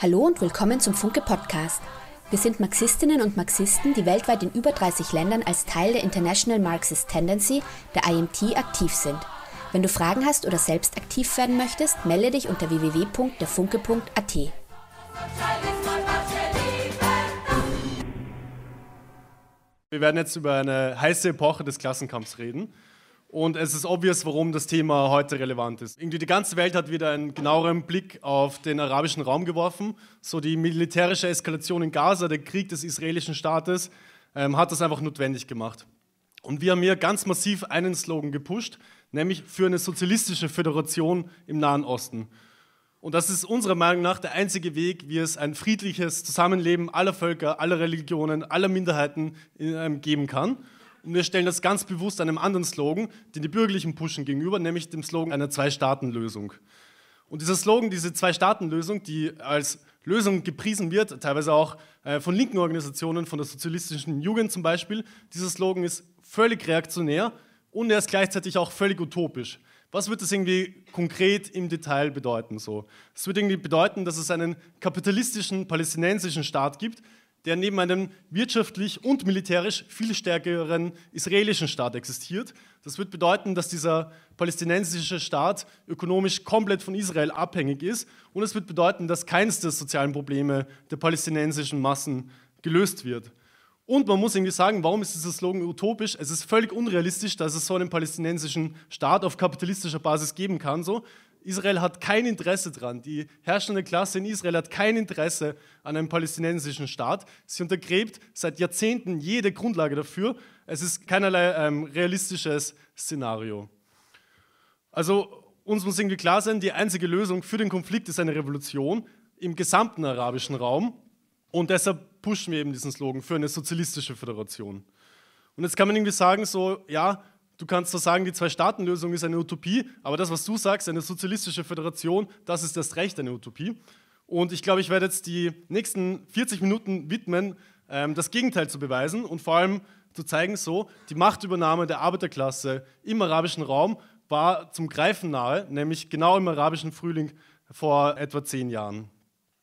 Hallo und willkommen zum Funke Podcast. Wir sind Marxistinnen und Marxisten, die weltweit in über 30 Ländern als Teil der International Marxist Tendency, der IMT, aktiv sind. Wenn du Fragen hast oder selbst aktiv werden möchtest, melde dich unter www.derfunke.at. Wir werden jetzt über eine heiße Epoche des Klassenkampfs reden. Und es ist obvious, warum das Thema heute relevant ist. Irgendwie die ganze Welt hat wieder einen genaueren Blick auf den arabischen Raum geworfen. So die militärische Eskalation in Gaza, der Krieg des israelischen Staates, ähm, hat das einfach notwendig gemacht. Und wir haben hier ganz massiv einen Slogan gepusht, nämlich für eine sozialistische Föderation im Nahen Osten. Und das ist unserer Meinung nach der einzige Weg, wie es ein friedliches Zusammenleben aller Völker, aller Religionen, aller Minderheiten äh, geben kann. Und wir stellen das ganz bewusst einem anderen Slogan, den die Bürgerlichen pushen gegenüber, nämlich dem Slogan einer Zwei-Staaten-Lösung. Und dieser Slogan, diese Zwei-Staaten-Lösung, die als Lösung gepriesen wird, teilweise auch äh, von linken Organisationen, von der sozialistischen Jugend zum Beispiel, dieser Slogan ist völlig reaktionär und er ist gleichzeitig auch völlig utopisch. Was wird das irgendwie konkret im Detail bedeuten? So? Es wird irgendwie bedeuten, dass es einen kapitalistischen palästinensischen Staat gibt, der neben einem wirtschaftlich und militärisch viel stärkeren israelischen Staat existiert. Das wird bedeuten, dass dieser palästinensische Staat ökonomisch komplett von Israel abhängig ist und es wird bedeuten, dass keines der sozialen Probleme der palästinensischen Massen gelöst wird. Und man muss irgendwie sagen, warum ist dieser Slogan utopisch? Es ist völlig unrealistisch, dass es so einen palästinensischen Staat auf kapitalistischer Basis geben kann. So. Israel hat kein Interesse daran, Die herrschende Klasse in Israel hat kein Interesse an einem palästinensischen Staat. Sie untergräbt seit Jahrzehnten jede Grundlage dafür. Es ist keinerlei ähm, realistisches Szenario. Also uns muss irgendwie klar sein, die einzige Lösung für den Konflikt ist eine Revolution im gesamten arabischen Raum. Und deshalb pushen wir eben diesen Slogan für eine sozialistische Föderation. Und jetzt kann man irgendwie sagen, so, ja, Du kannst zwar sagen, die Zwei-Staaten-Lösung ist eine Utopie, aber das, was du sagst, eine sozialistische Föderation, das ist erst recht eine Utopie. Und ich glaube, ich werde jetzt die nächsten 40 Minuten widmen, ähm, das Gegenteil zu beweisen und vor allem zu zeigen, so, die Machtübernahme der Arbeiterklasse im arabischen Raum war zum Greifen nahe, nämlich genau im arabischen Frühling vor etwa zehn Jahren.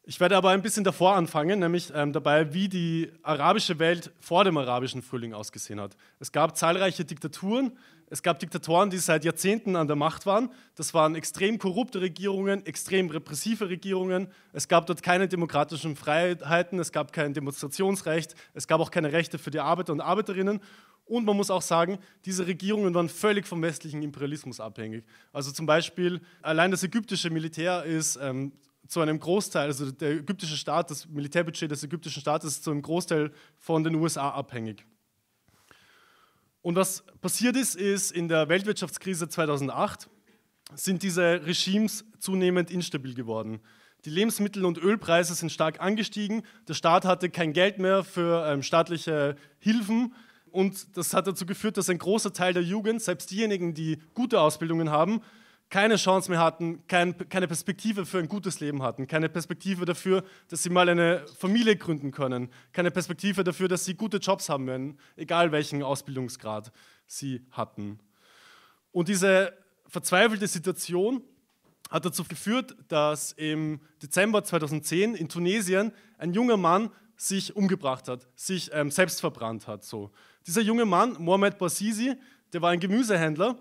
Ich werde aber ein bisschen davor anfangen, nämlich ähm, dabei, wie die arabische Welt vor dem arabischen Frühling ausgesehen hat. Es gab zahlreiche Diktaturen, es gab Diktatoren, die seit Jahrzehnten an der Macht waren. Das waren extrem korrupte Regierungen, extrem repressive Regierungen. Es gab dort keine demokratischen Freiheiten, es gab kein Demonstrationsrecht, es gab auch keine Rechte für die Arbeiter und Arbeiterinnen. Und man muss auch sagen, diese Regierungen waren völlig vom westlichen Imperialismus abhängig. Also zum Beispiel, allein das ägyptische Militär ist ähm, zu einem Großteil, also der ägyptische Staat, das Militärbudget des ägyptischen Staates ist zu einem Großteil von den USA abhängig. Und was passiert ist, ist in der Weltwirtschaftskrise 2008 sind diese Regimes zunehmend instabil geworden. Die Lebensmittel- und Ölpreise sind stark angestiegen. Der Staat hatte kein Geld mehr für ähm, staatliche Hilfen. Und das hat dazu geführt, dass ein großer Teil der Jugend, selbst diejenigen, die gute Ausbildungen haben, keine Chance mehr hatten, kein, keine Perspektive für ein gutes Leben hatten, keine Perspektive dafür, dass sie mal eine Familie gründen können, keine Perspektive dafür, dass sie gute Jobs haben werden, egal welchen Ausbildungsgrad sie hatten. Und diese verzweifelte Situation hat dazu geführt, dass im Dezember 2010 in Tunesien ein junger Mann sich umgebracht hat, sich ähm, selbst verbrannt hat. So. Dieser junge Mann, Mohamed Bouazizi, der war ein Gemüsehändler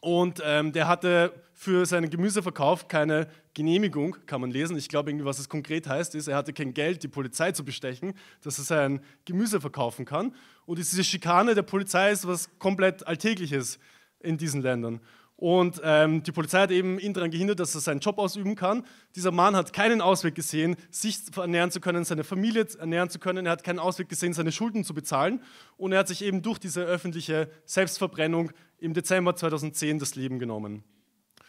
und ähm, der hatte für seinen Gemüseverkauf keine Genehmigung, kann man lesen. Ich glaube, irgendwie, was es konkret heißt, ist, er hatte kein Geld, die Polizei zu bestechen, dass er sein Gemüse verkaufen kann. Und diese Schikane der Polizei ist was komplett Alltägliches in diesen Ländern. Und ähm, die Polizei hat eben ihn daran gehindert, dass er seinen Job ausüben kann. Dieser Mann hat keinen Ausweg gesehen, sich ernähren zu können, seine Familie ernähren zu können. Er hat keinen Ausweg gesehen, seine Schulden zu bezahlen. Und er hat sich eben durch diese öffentliche Selbstverbrennung im Dezember 2010 das Leben genommen.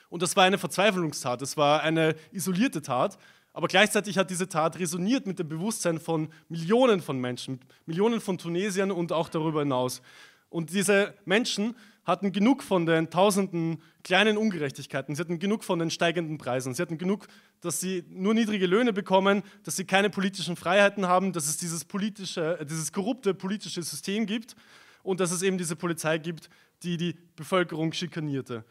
Und das war eine Verzweiflungstat, das war eine isolierte Tat. Aber gleichzeitig hat diese Tat resoniert mit dem Bewusstsein von Millionen von Menschen, Millionen von Tunesiern und auch darüber hinaus. Und diese Menschen hatten genug von den tausenden kleinen Ungerechtigkeiten, sie hatten genug von den steigenden Preisen, sie hatten genug, dass sie nur niedrige Löhne bekommen, dass sie keine politischen Freiheiten haben, dass es dieses, politische, äh, dieses korrupte politische System gibt und dass es eben diese Polizei gibt, die die Bevölkerung schikanierte.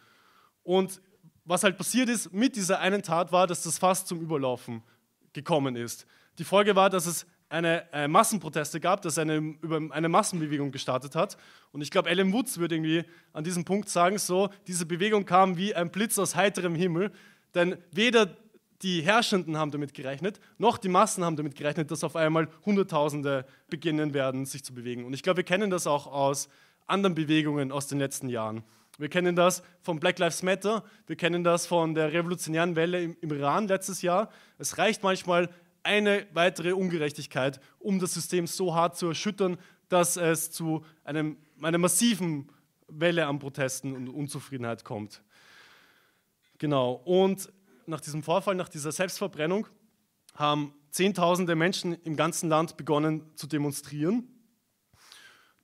Und was halt passiert ist mit dieser einen Tat war, dass das fast zum Überlaufen gekommen ist. Die Folge war, dass es eine äh, Massenproteste gab, dass eine, über eine Massenbewegung gestartet hat. Und ich glaube, Alan Woods würde irgendwie an diesem Punkt sagen, so, diese Bewegung kam wie ein Blitz aus heiterem Himmel, denn weder die Herrschenden haben damit gerechnet, noch die Massen haben damit gerechnet, dass auf einmal Hunderttausende beginnen werden, sich zu bewegen. Und ich glaube, wir kennen das auch aus anderen Bewegungen aus den letzten Jahren. Wir kennen das von Black Lives Matter, wir kennen das von der revolutionären Welle im, Iran letztes Jahr. Es reicht manchmal eine weitere Ungerechtigkeit, um das System so hart zu erschüttern, dass es zu einem, einer massiven Welle an Protesten und Unzufriedenheit kommt. Genau, und nach diesem Vorfall, nach dieser Selbstverbrennung, haben Zehntausende Menschen im ganzen Land begonnen zu demonstrieren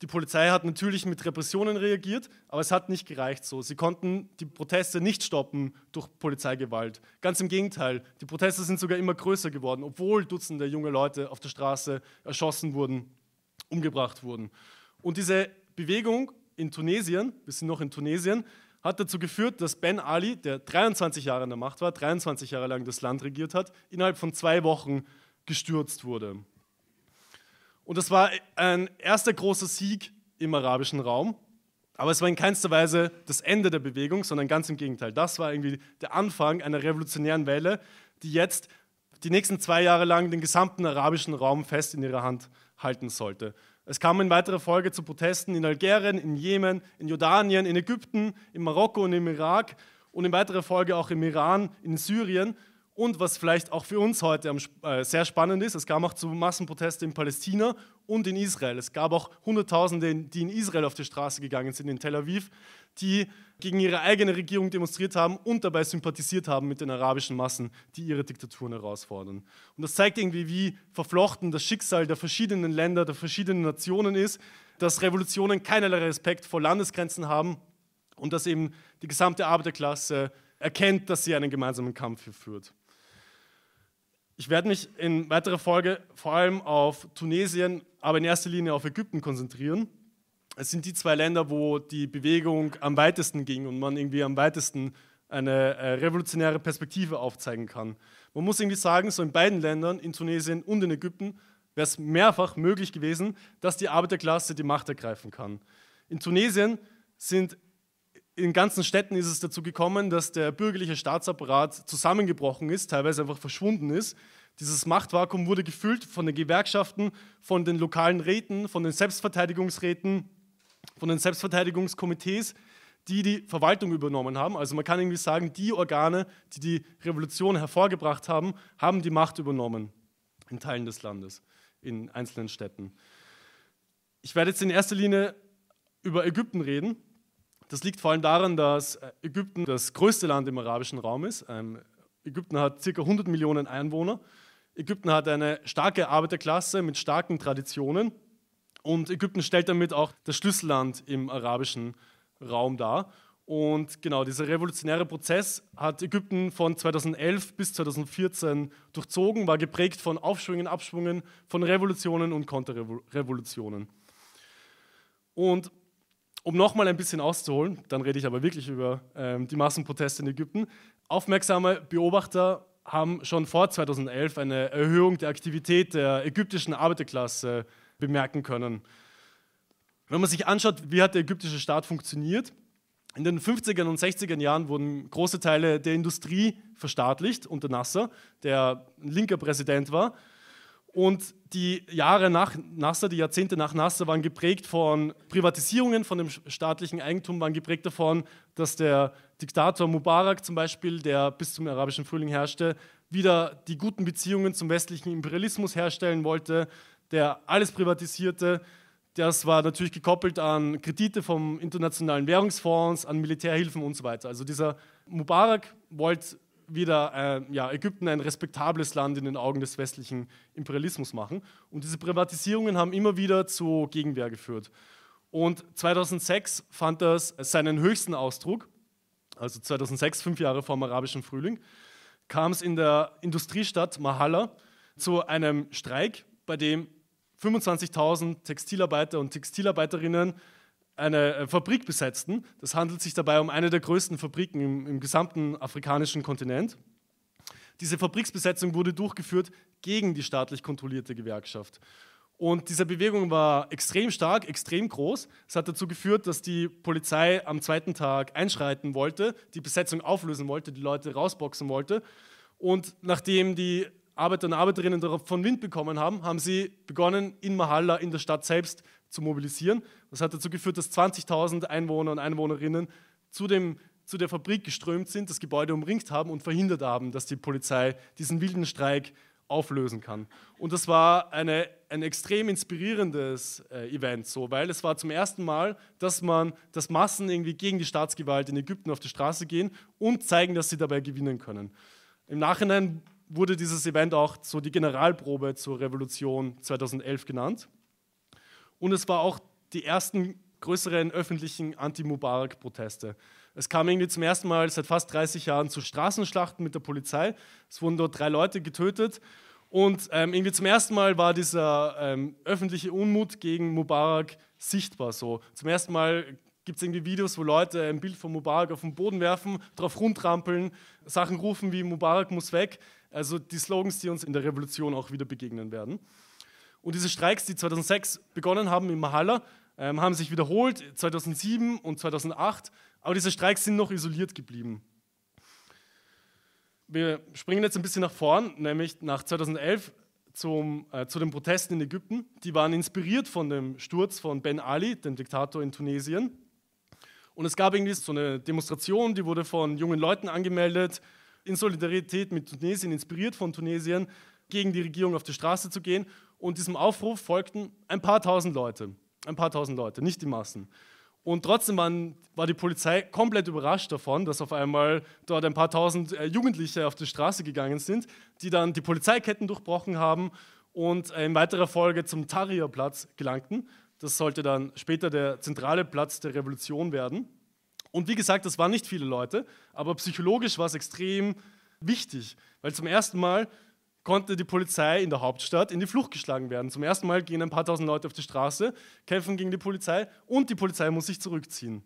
die Polizei hat natürlich mit Repressionen reagiert, aber es hat nicht gereicht so. Sie konnten die Proteste nicht stoppen durch Polizeigewalt. Ganz im Gegenteil, die Proteste sind sogar immer größer geworden, obwohl Dutzende junge Leute auf der Straße erschossen wurden, umgebracht wurden. Und diese Bewegung in Tunesien, wir sind noch in Tunesien, hat dazu geführt, dass Ben Ali, der 23 Jahre in der Macht war, 23 Jahre lang das Land regiert hat, innerhalb von zwei Wochen gestürzt wurde. Und das war ein erster großer Sieg im arabischen Raum. Aber es war in keinster Weise das Ende der Bewegung, sondern ganz im Gegenteil. Das war irgendwie der Anfang einer revolutionären Welle, die jetzt die nächsten zwei Jahre lang den gesamten arabischen Raum fest in ihrer Hand halten sollte. Es kam in weiterer Folge zu Protesten in Algerien, in Jemen, in Jordanien, in Ägypten, in Marokko und im Irak und in weiterer Folge auch im Iran, in Syrien. Und was vielleicht auch für uns heute äh, sehr spannend ist, es kam auch zu Massenprotesten in Palästina und in Israel. Es gab auch Hunderttausende, die in Israel auf die Straße gegangen sind, in Tel Aviv, die gegen ihre eigene Regierung demonstriert haben und dabei sympathisiert haben mit den arabischen Massen, die ihre Diktaturen herausfordern. Und das zeigt irgendwie, wie verflochten das Schicksal der verschiedenen Länder, der verschiedenen Nationen ist, dass Revolutionen keinerlei Respekt vor Landesgrenzen haben und dass eben die gesamte Arbeiterklasse erkennt, dass sie einen gemeinsamen Kampf führt. Ich werde mich in weiterer Folge vor allem auf Tunesien, aber in erster Linie auf Ägypten konzentrieren. Es sind die zwei Länder, wo die Bewegung am weitesten ging und man irgendwie am weitesten eine äh, revolutionäre Perspektive aufzeigen kann. Man muss irgendwie sagen, so in beiden Ländern, in Tunesien und in Ägypten, wäre es mehrfach möglich gewesen, dass die Arbeiterklasse die Macht ergreifen kann. In Tunesien sind in ganzen Städten ist es dazu gekommen, dass der bürgerliche Staatsapparat zusammengebrochen ist, teilweise einfach verschwunden ist. Dieses Machtvakuum wurde gefüllt von den Gewerkschaften, von den lokalen Räten, von den Selbstverteidigungsräten, von den Selbstverteidigungskomitees, die die Verwaltung übernommen haben. Also man kann irgendwie sagen, die Organe, die die Revolution hervorgebracht haben, haben die Macht übernommen in Teilen des Landes, in einzelnen Städten. Ich werde jetzt in erster Linie über Ägypten reden, das liegt vor allem daran, dass äh, Ägypten das größte Land im arabischen Raum ist. Ähm, Ägypten hat ca. 100 Millionen Einwohner. Ägypten hat eine starke Arbeiterklasse mit starken Traditionen und Ägypten stellt damit auch das Schlüsselland im arabischen Raum dar. Und genau, dieser revolutionäre Prozess hat Ägypten von 2011 bis 2014 durchzogen, war geprägt von Aufschwungen, Abschwungen, von Revolutionen und Konterrevolutionen. Und um nochmal ein bisschen auszuholen, dann rede ich aber wirklich über ähm, die Massenproteste in Ägypten. Aufmerksame Beobachter haben schon vor 2011 eine Erhöhung der Aktivität der ägyptischen Arbeiterklasse äh, bemerken können. Wenn man sich anschaut, wie hat der ägyptische Staat funktioniert, in den 50er und 60er Jahren wurden große Teile der Industrie verstaatlicht unter Nasser, der ein linker Präsident war. Und die Jahre nach Nasser, die Jahrzehnte nach Nasser waren geprägt von Privatisierungen von dem staatlichen Eigentum, waren geprägt davon, dass der Diktator Mubarak zum Beispiel, der bis zum arabischen Frühling herrschte, wieder die guten Beziehungen zum westlichen Imperialismus herstellen wollte, der alles privatisierte. Das war natürlich gekoppelt an Kredite vom Internationalen Währungsfonds, an Militärhilfen und so weiter. Also dieser Mubarak wollte wieder äh, ja, Ägypten ein respektables Land in den Augen des westlichen Imperialismus machen. Und diese Privatisierungen haben immer wieder zu Gegenwehr geführt. Und 2006 fand das seinen höchsten Ausdruck, also 2006, fünf Jahre vor dem arabischen Frühling, kam es in der Industriestadt Mahalla zu einem Streik, bei dem 25.000 Textilarbeiter und Textilarbeiterinnen eine äh, Fabrik besetzten. Das handelt sich dabei um eine der größten Fabriken im, im gesamten afrikanischen Kontinent. Diese Fabriksbesetzung wurde durchgeführt gegen die staatlich kontrollierte Gewerkschaft. Und diese Bewegung war extrem stark, extrem groß. Es hat dazu geführt, dass die Polizei am zweiten Tag einschreiten wollte, die Besetzung auflösen wollte, die Leute rausboxen wollte. Und nachdem die Arbeiter und Arbeiterinnen davon Wind bekommen haben, haben sie begonnen, in Mahalla, in der Stadt selbst zu mobilisieren das hat dazu geführt, dass 20.000 Einwohner und Einwohnerinnen zu, dem, zu der Fabrik geströmt sind, das Gebäude umringt haben und verhindert haben, dass die Polizei diesen wilden Streik auflösen kann. Und das war eine, ein extrem inspirierendes äh, Event, so, weil es war zum ersten Mal, dass man, dass Massen irgendwie gegen die Staatsgewalt in Ägypten auf die Straße gehen und zeigen, dass sie dabei gewinnen können. Im Nachhinein wurde dieses Event auch so die Generalprobe zur Revolution 2011 genannt. Und es war auch die ersten größeren öffentlichen Anti-Mubarak-Proteste. Es kam irgendwie zum ersten Mal seit fast 30 Jahren zu Straßenschlachten mit der Polizei. Es wurden dort drei Leute getötet. Und ähm, irgendwie zum ersten Mal war dieser ähm, öffentliche Unmut gegen Mubarak sichtbar. So. Zum ersten Mal gibt es irgendwie Videos, wo Leute ein Bild von Mubarak auf den Boden werfen, drauf rundrampeln, Sachen rufen wie Mubarak muss weg. Also die Slogans, die uns in der Revolution auch wieder begegnen werden. Und diese Streiks, die 2006 begonnen haben in Mahalla, ähm, haben sich wiederholt 2007 und 2008, aber diese Streiks sind noch isoliert geblieben. Wir springen jetzt ein bisschen nach vorn, nämlich nach 2011 zum, äh, zu den Protesten in Ägypten. Die waren inspiriert von dem Sturz von Ben Ali, dem Diktator in Tunesien. Und es gab irgendwie so eine Demonstration, die wurde von jungen Leuten angemeldet, in Solidarität mit Tunesien, inspiriert von Tunesien, gegen die Regierung auf die Straße zu gehen. Und diesem Aufruf folgten ein paar tausend Leute ein paar tausend Leute, nicht die Massen. Und trotzdem waren, war die Polizei komplett überrascht davon, dass auf einmal dort ein paar tausend äh, Jugendliche auf die Straße gegangen sind, die dann die Polizeiketten durchbrochen haben und in weiterer Folge zum Tahrirplatz gelangten. Das sollte dann später der zentrale Platz der Revolution werden. Und wie gesagt, das waren nicht viele Leute, aber psychologisch war es extrem wichtig, weil zum ersten Mal konnte die Polizei in der Hauptstadt in die Flucht geschlagen werden. Zum ersten Mal gehen ein paar tausend Leute auf die Straße, kämpfen gegen die Polizei und die Polizei muss sich zurückziehen.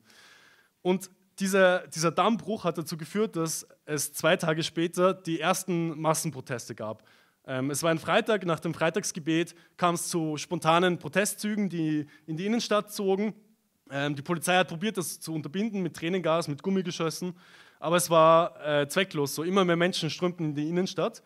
Und dieser, dieser Dammbruch hat dazu geführt, dass es zwei Tage später die ersten Massenproteste gab. Ähm, es war ein Freitag, nach dem Freitagsgebet kam es zu spontanen Protestzügen, die in die Innenstadt zogen. Ähm, die Polizei hat probiert, das zu unterbinden mit Tränengas, mit Gummigeschossen, aber es war äh, zwecklos. So immer mehr Menschen strömten in die Innenstadt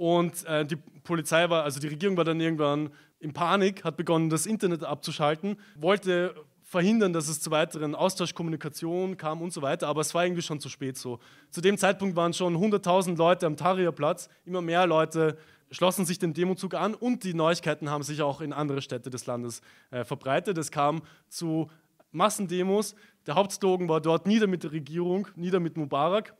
und äh, die Polizei war, also die Regierung war dann irgendwann in Panik, hat begonnen, das Internet abzuschalten, wollte verhindern, dass es zu weiteren Austauschkommunikationen kam und so weiter, aber es war irgendwie schon zu spät so. Zu dem Zeitpunkt waren schon 100.000 Leute am Tahrirplatz, immer mehr Leute schlossen sich dem Demozug an und die Neuigkeiten haben sich auch in andere Städte des Landes äh, verbreitet. Es kam zu Massendemos. Der Hauptslogan war dort nieder mit der Regierung, nieder mit Mubarak.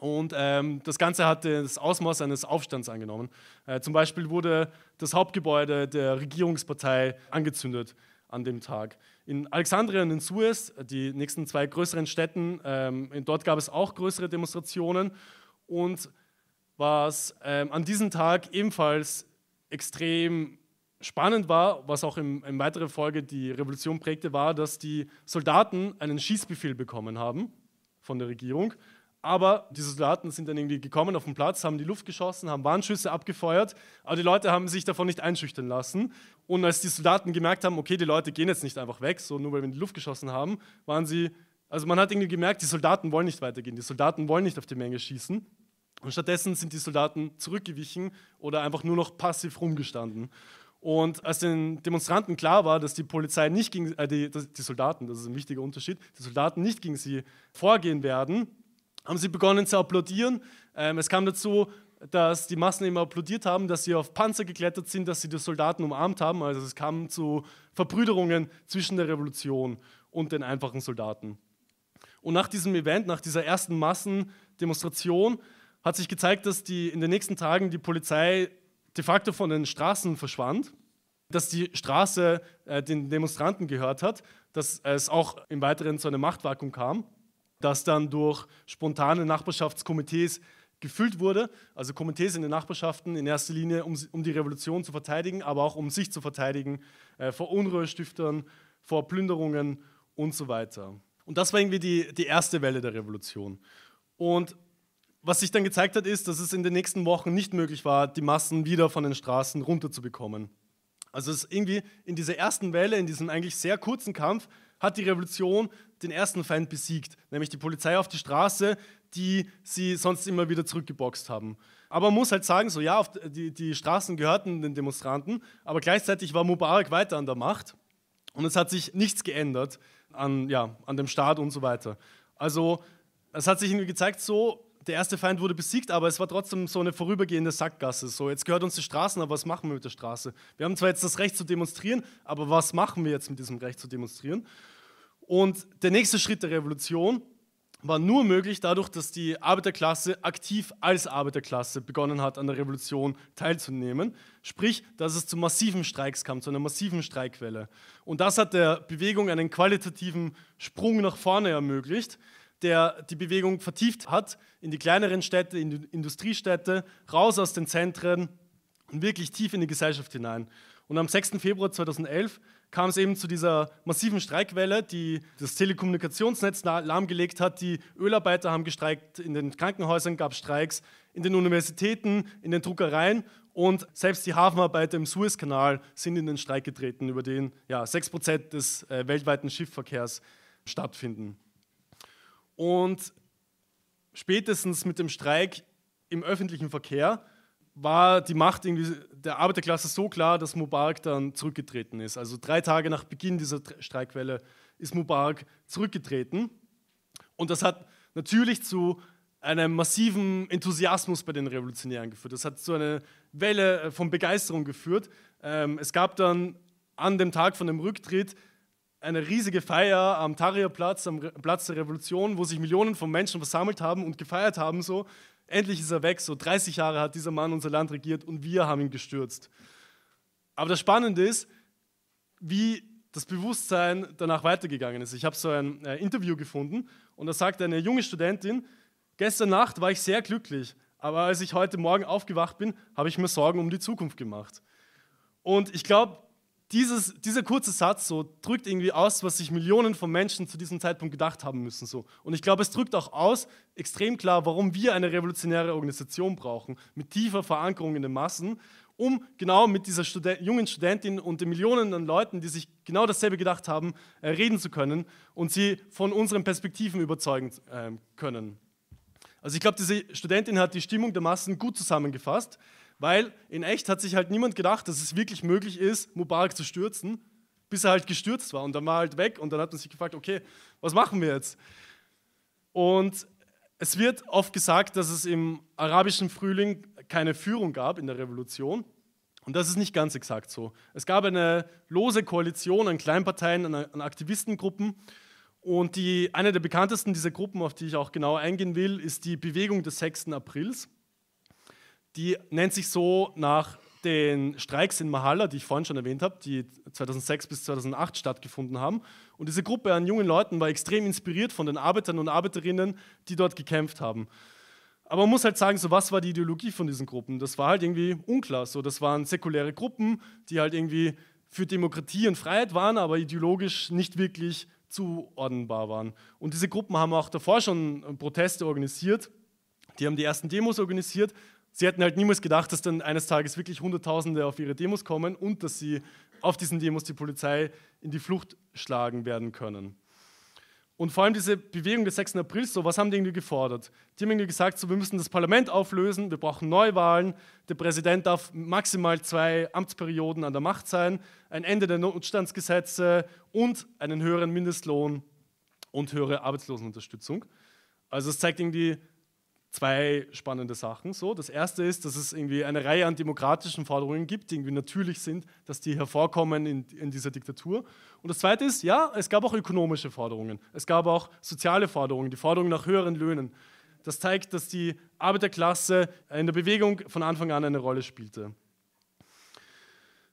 Und ähm, das Ganze hatte äh, das Ausmaß eines Aufstands angenommen. Äh, zum Beispiel wurde das Hauptgebäude der Regierungspartei angezündet an dem Tag. In Alexandria und in Suez, die nächsten zwei größeren Städten, ähm, dort gab es auch größere Demonstrationen. Und was ähm, an diesem Tag ebenfalls extrem spannend war, was auch in, in weiterer Folge die Revolution prägte, war, dass die Soldaten einen Schießbefehl bekommen haben von der Regierung aber die Soldaten sind dann irgendwie gekommen auf den Platz, haben die Luft geschossen, haben Warnschüsse abgefeuert, aber die Leute haben sich davon nicht einschüchtern lassen. Und als die Soldaten gemerkt haben, okay, die Leute gehen jetzt nicht einfach weg, so nur weil wir die Luft geschossen haben, waren sie, also man hat irgendwie gemerkt, die Soldaten wollen nicht weitergehen, die Soldaten wollen nicht auf die Menge schießen. Und stattdessen sind die Soldaten zurückgewichen oder einfach nur noch passiv rumgestanden. Und als den Demonstranten klar war, dass die Polizei nicht gegen äh, die, die Soldaten, das ist ein wichtiger Unterschied, die Soldaten nicht gegen sie vorgehen werden, haben sie begonnen zu applaudieren. Ähm, es kam dazu, dass die Massen Massenehmer applaudiert haben, dass sie auf Panzer geklettert sind, dass sie die Soldaten umarmt haben. Also es kam zu Verbrüderungen zwischen der Revolution und den einfachen Soldaten. Und nach diesem Event, nach dieser ersten Massendemonstration, hat sich gezeigt, dass die, in den nächsten Tagen die Polizei de facto von den Straßen verschwand, dass die Straße äh, den Demonstranten gehört hat, dass es auch im Weiteren zu einem Machtvakuum kam das dann durch spontane Nachbarschaftskomitees gefüllt wurde. Also Komitees in den Nachbarschaften in erster Linie, um, um die Revolution zu verteidigen, aber auch um sich zu verteidigen äh, vor Unruhestiftern, vor Plünderungen und so weiter. Und das war irgendwie die, die erste Welle der Revolution. Und was sich dann gezeigt hat, ist, dass es in den nächsten Wochen nicht möglich war, die Massen wieder von den Straßen runterzubekommen. Also es ist irgendwie in dieser ersten Welle, in diesem eigentlich sehr kurzen Kampf, hat die Revolution den ersten Feind besiegt, nämlich die Polizei auf die Straße, die sie sonst immer wieder zurückgeboxt haben. Aber man muss halt sagen, so ja, die, die Straßen gehörten den Demonstranten, aber gleichzeitig war Mubarak weiter an der Macht und es hat sich nichts geändert an, ja, an dem Staat und so weiter. Also es hat sich irgendwie gezeigt, so der erste Feind wurde besiegt, aber es war trotzdem so eine vorübergehende Sackgasse. So, jetzt gehört uns die Straßen, aber was machen wir mit der Straße? Wir haben zwar jetzt das Recht zu demonstrieren, aber was machen wir jetzt mit diesem Recht zu demonstrieren? Und der nächste Schritt der Revolution war nur möglich dadurch, dass die Arbeiterklasse aktiv als Arbeiterklasse begonnen hat, an der Revolution teilzunehmen. Sprich, dass es zu massiven Streiks kam, zu einer massiven Streikwelle. Und das hat der Bewegung einen qualitativen Sprung nach vorne ermöglicht, der die Bewegung vertieft hat in die kleineren Städte, in die Industriestädte, raus aus den Zentren und wirklich tief in die Gesellschaft hinein. Und am 6. Februar 2011 kam es eben zu dieser massiven Streikwelle, die das Telekommunikationsnetz lahmgelegt hat. Die Ölarbeiter haben gestreikt, in den Krankenhäusern gab es Streiks, in den Universitäten, in den Druckereien und selbst die Hafenarbeiter im Suezkanal sind in den Streik getreten, über den ja, 6% des äh, weltweiten Schiffverkehrs stattfinden. Und spätestens mit dem Streik im öffentlichen Verkehr war die Macht der Arbeiterklasse so klar, dass Mubarak dann zurückgetreten ist. Also drei Tage nach Beginn dieser Streikwelle ist Mubarak zurückgetreten. Und das hat natürlich zu einem massiven Enthusiasmus bei den Revolutionären geführt. Das hat zu einer Welle äh, von Begeisterung geführt. Ähm, es gab dann an dem Tag von dem Rücktritt eine riesige Feier am Tahrirplatz, am Platz der Revolution, wo sich Millionen von Menschen versammelt haben und gefeiert haben, so Endlich ist er weg, so 30 Jahre hat dieser Mann unser Land regiert und wir haben ihn gestürzt. Aber das Spannende ist, wie das Bewusstsein danach weitergegangen ist. Ich habe so ein äh, Interview gefunden und da sagt eine junge Studentin, gestern Nacht war ich sehr glücklich, aber als ich heute Morgen aufgewacht bin, habe ich mir Sorgen um die Zukunft gemacht. Und ich glaube, dieses, dieser kurze Satz so drückt irgendwie aus, was sich Millionen von Menschen zu diesem Zeitpunkt gedacht haben müssen. So. Und ich glaube, es drückt auch aus, extrem klar, warum wir eine revolutionäre Organisation brauchen, mit tiefer Verankerung in den Massen, um genau mit dieser Studen jungen Studentin und den Millionen an Leuten, die sich genau dasselbe gedacht haben, äh, reden zu können und sie von unseren Perspektiven überzeugen äh, können. Also ich glaube, diese Studentin hat die Stimmung der Massen gut zusammengefasst. Weil in echt hat sich halt niemand gedacht, dass es wirklich möglich ist, Mubarak zu stürzen, bis er halt gestürzt war. Und dann war er halt weg und dann hat man sich gefragt, okay, was machen wir jetzt? Und es wird oft gesagt, dass es im arabischen Frühling keine Führung gab in der Revolution. Und das ist nicht ganz exakt so. Es gab eine lose Koalition an Kleinparteien, an Aktivistengruppen. Und die, eine der bekanntesten dieser Gruppen, auf die ich auch genau eingehen will, ist die Bewegung des 6. Aprils. Die nennt sich so nach den Streiks in Mahalla, die ich vorhin schon erwähnt habe, die 2006 bis 2008 stattgefunden haben. Und diese Gruppe an jungen Leuten war extrem inspiriert von den Arbeitern und Arbeiterinnen, die dort gekämpft haben. Aber man muss halt sagen, so was war die Ideologie von diesen Gruppen? Das war halt irgendwie unklar. So, das waren säkuläre Gruppen, die halt irgendwie für Demokratie und Freiheit waren, aber ideologisch nicht wirklich zuordnenbar waren. Und diese Gruppen haben auch davor schon Proteste organisiert. Die haben die ersten Demos organisiert, sie hätten halt niemals gedacht, dass dann eines Tages wirklich Hunderttausende auf ihre Demos kommen und dass sie auf diesen Demos die Polizei in die Flucht schlagen werden können. Und vor allem diese Bewegung des 6. April, so was haben die irgendwie gefordert? Die haben irgendwie gesagt, so, wir müssen das Parlament auflösen, wir brauchen Neuwahlen, der Präsident darf maximal zwei Amtsperioden an der Macht sein, ein Ende der Notstandsgesetze und einen höheren Mindestlohn und höhere Arbeitslosenunterstützung. Also es zeigt irgendwie, zwei spannende Sachen. So, das erste ist, dass es irgendwie eine Reihe an demokratischen Forderungen gibt, die irgendwie natürlich sind, dass die hervorkommen in, in dieser Diktatur. Und das zweite ist, ja, es gab auch ökonomische Forderungen. Es gab auch soziale Forderungen, die Forderung nach höheren Löhnen. Das zeigt, dass die Arbeiterklasse in der Bewegung von Anfang an eine Rolle spielte.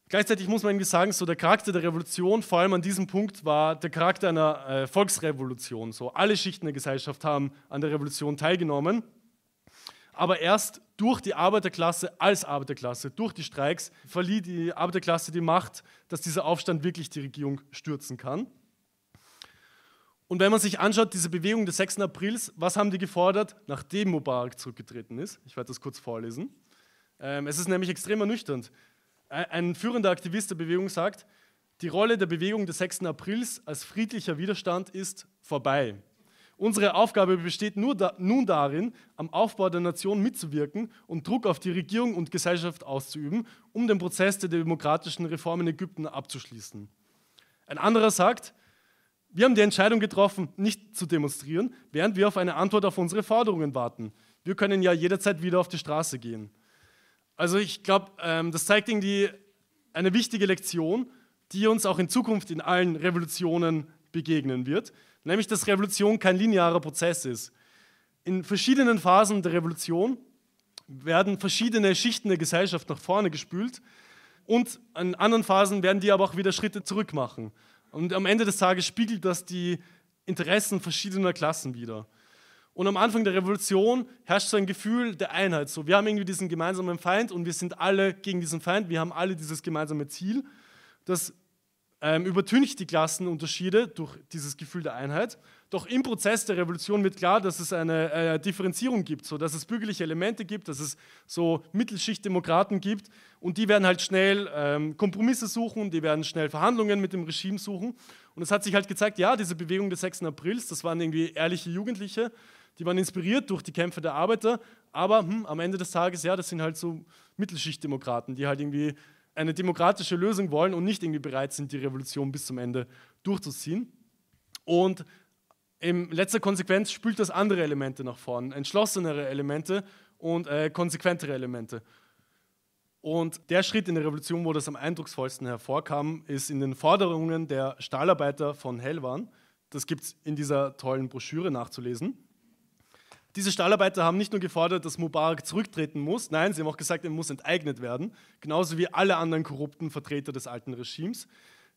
Gleichzeitig muss man irgendwie sagen, so der Charakter der Revolution, vor allem an diesem Punkt, war der Charakter einer äh, Volksrevolution. So alle Schichten der Gesellschaft haben an der Revolution teilgenommen aber erst durch die Arbeiterklasse als Arbeiterklasse, durch die Streiks, verlieh die Arbeiterklasse die Macht, dass dieser Aufstand wirklich die Regierung stürzen kann. Und wenn man sich anschaut, diese Bewegung des 6. Aprils, was haben die gefordert, nachdem Mubarak zurückgetreten ist? Ich werde das kurz vorlesen. Ähm, es ist nämlich extrem ernüchternd. Ein führender Aktivist der Bewegung sagt, die Rolle der Bewegung des 6. Aprils als friedlicher Widerstand ist vorbei. Unsere Aufgabe besteht nur da, nun darin, am Aufbau der Nation mitzuwirken und Druck auf die Regierung und Gesellschaft auszuüben, um den Prozess der demokratischen Reform in Ägypten abzuschließen. Ein anderer sagt, wir haben die Entscheidung getroffen, nicht zu demonstrieren, während wir auf eine Antwort auf unsere Forderungen warten. Wir können ja jederzeit wieder auf die Straße gehen. Also ich glaube, ähm, das zeigt irgendwie eine wichtige Lektion, die uns auch in Zukunft in allen Revolutionen begegnen wird nämlich dass Revolution kein linearer Prozess ist. In verschiedenen Phasen der Revolution werden verschiedene Schichten der Gesellschaft nach vorne gespült und in anderen Phasen werden die aber auch wieder Schritte zurück machen. Und am Ende des Tages spiegelt das die Interessen verschiedener Klassen wieder. Und am Anfang der Revolution herrscht so ein Gefühl der Einheit. So, wir haben irgendwie diesen gemeinsamen Feind und wir sind alle gegen diesen Feind. Wir haben alle dieses gemeinsame Ziel, das ähm, übertüncht die Klassenunterschiede durch dieses Gefühl der Einheit. Doch im Prozess der Revolution wird klar, dass es eine äh, Differenzierung gibt, so dass es bürgerliche Elemente gibt, dass es so Mittelschichtdemokraten gibt und die werden halt schnell ähm, Kompromisse suchen, die werden schnell Verhandlungen mit dem Regime suchen. Und es hat sich halt gezeigt, ja, diese Bewegung des 6. Aprils, das waren irgendwie ehrliche Jugendliche, die waren inspiriert durch die Kämpfe der Arbeiter, aber hm, am Ende des Tages, ja, das sind halt so Mittelschichtdemokraten, die halt irgendwie eine demokratische Lösung wollen und nicht irgendwie bereit sind, die Revolution bis zum Ende durchzuziehen. Und in letzter Konsequenz spült das andere Elemente nach vorne, entschlossenere Elemente und äh, konsequentere Elemente. Und der Schritt in der Revolution, wo das am eindrucksvollsten hervorkam, ist in den Forderungen der Stahlarbeiter von Helwan. Das gibt es in dieser tollen Broschüre nachzulesen. Diese Stahlarbeiter haben nicht nur gefordert, dass Mubarak zurücktreten muss, nein, sie haben auch gesagt, er muss enteignet werden, genauso wie alle anderen korrupten Vertreter des alten Regimes.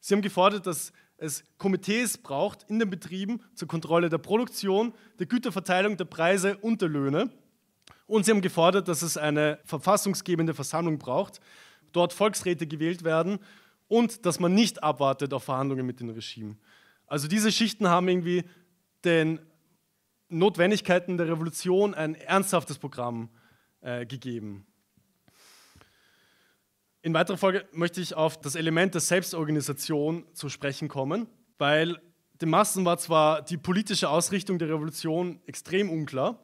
Sie haben gefordert, dass es Komitees braucht in den Betrieben zur Kontrolle der Produktion, der Güterverteilung, der Preise und der Löhne. Und sie haben gefordert, dass es eine verfassungsgebende Versammlung braucht, dort Volksräte gewählt werden und dass man nicht abwartet auf Verhandlungen mit dem Regime. Also diese Schichten haben irgendwie den Notwendigkeiten der Revolution ein ernsthaftes Programm äh, gegeben. In weiterer Folge möchte ich auf das Element der Selbstorganisation zu sprechen kommen, weil den Massen war zwar die politische Ausrichtung der Revolution extrem unklar,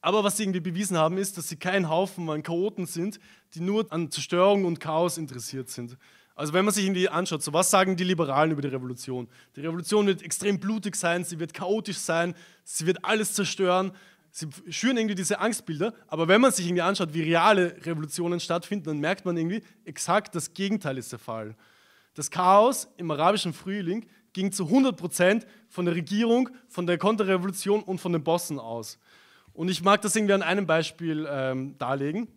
aber was sie irgendwie bewiesen haben, ist, dass sie kein Haufen an Chaoten sind, die nur an Zerstörung und Chaos interessiert sind, also wenn man sich die anschaut, so was sagen die Liberalen über die Revolution? Die Revolution wird extrem blutig sein, sie wird chaotisch sein, sie wird alles zerstören. Sie schüren irgendwie diese Angstbilder, aber wenn man sich irgendwie anschaut, wie reale Revolutionen stattfinden, dann merkt man irgendwie, exakt das Gegenteil ist der Fall. Das Chaos im arabischen Frühling ging zu 100% von der Regierung, von der Konterrevolution und von den Bossen aus. Und ich mag das irgendwie an einem Beispiel ähm, darlegen.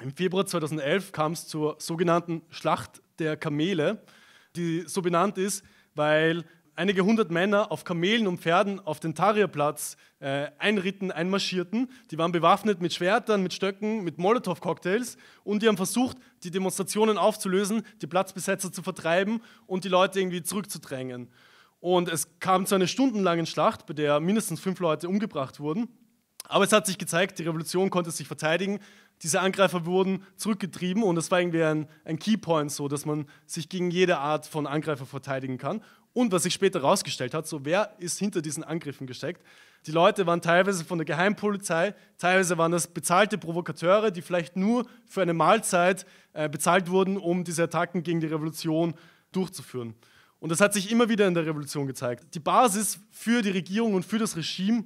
Im Februar 2011 kam es zur sogenannten Schlacht der Kamele, die so benannt ist, weil einige hundert Männer auf Kamelen und Pferden auf den Tarierplatz äh, einritten, einmarschierten. Die waren bewaffnet mit Schwertern, mit Stöcken, mit Molotow-Cocktails und die haben versucht, die Demonstrationen aufzulösen, die Platzbesetzer zu vertreiben und die Leute irgendwie zurückzudrängen. Und es kam zu einer stundenlangen Schlacht, bei der mindestens fünf Leute umgebracht wurden. Aber es hat sich gezeigt, die Revolution konnte sich verteidigen diese Angreifer wurden zurückgetrieben und das war irgendwie ein, ein Keypoint so, dass man sich gegen jede Art von Angreifer verteidigen kann. Und was sich später herausgestellt hat, so wer ist hinter diesen Angriffen gesteckt? Die Leute waren teilweise von der Geheimpolizei, teilweise waren das bezahlte Provokateure, die vielleicht nur für eine Mahlzeit äh, bezahlt wurden, um diese Attacken gegen die Revolution durchzuführen. Und das hat sich immer wieder in der Revolution gezeigt. Die Basis für die Regierung und für das Regime